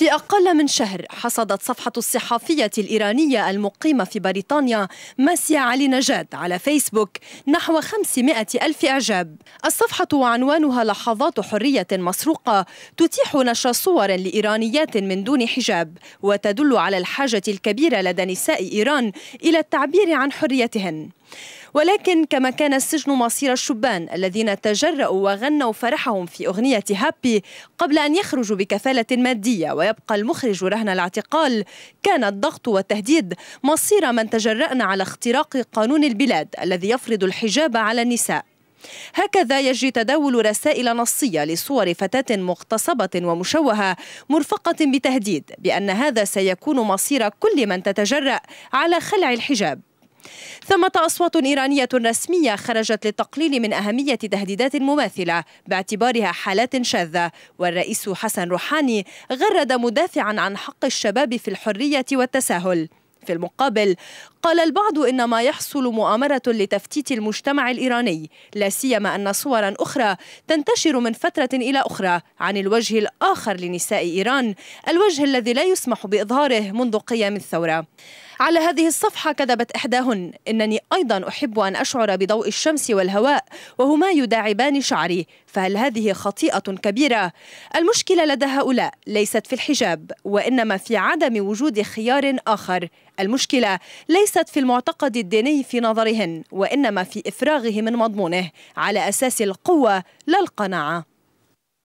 في أقل من شهر حصدت صفحة الصحفية الإيرانية المقيمة في بريطانيا ماسيا علي نجاد على فيسبوك نحو 500 ألف إعجاب الصفحة وعنوانها لحظات حرية مسروقة تتيح نشر صور لإيرانيات من دون حجاب وتدل على الحاجة الكبيرة لدى نساء إيران إلى التعبير عن حريتهن ولكن كما كان السجن مصير الشبان الذين تجرأوا وغنوا فرحهم في أغنية هابي قبل أن يخرجوا بكفالة مادية ويبقى المخرج رهن الاعتقال كان الضغط والتهديد مصير من تجرأن على اختراق قانون البلاد الذي يفرض الحجاب على النساء هكذا يجري تداول رسائل نصية لصور فتاة مغتصبة ومشوهة مرفقة بتهديد بأن هذا سيكون مصير كل من تتجرأ على خلع الحجاب ثمة أصوات إيرانية رسمية خرجت للتقليل من أهمية تهديدات مماثلة باعتبارها حالات شاذة والرئيس حسن روحاني غرد مدافعا عن حق الشباب في الحرية والتساهل في المقابل قال البعض ان ما يحصل مؤامره لتفتيت المجتمع الايراني لا سيما ان صورا اخرى تنتشر من فتره الى اخرى عن الوجه الاخر لنساء ايران الوجه الذي لا يسمح باظهاره منذ قيام الثوره على هذه الصفحة كذبت إحداهن إنني أيضا أحب أن أشعر بضوء الشمس والهواء وهما يداعبان شعري فهل هذه خطيئة كبيرة؟ المشكلة لدى هؤلاء ليست في الحجاب وإنما في عدم وجود خيار آخر المشكلة ليست في المعتقد الديني في نظرهن وإنما في إفراغه من مضمونه على أساس القوة لا القناعة